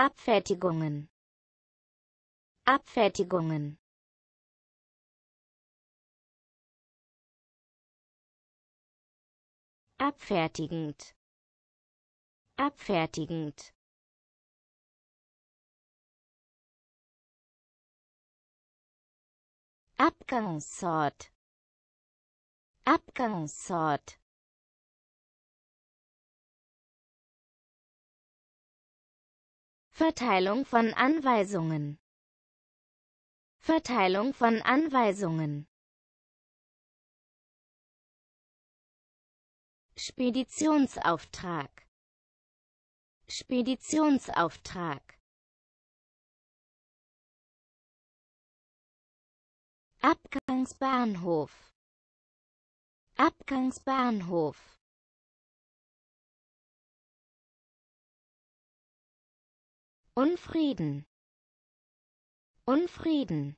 Abfertigungen. Abfertigungen. Abfertigend. Abfertigend. Abgangsort. Abgangsort. Verteilung von Anweisungen. Verteilung von Anweisungen. Speditionsauftrag. Speditionsauftrag. Abgangsbahnhof. Abgangsbahnhof. Unfrieden. Unfrieden.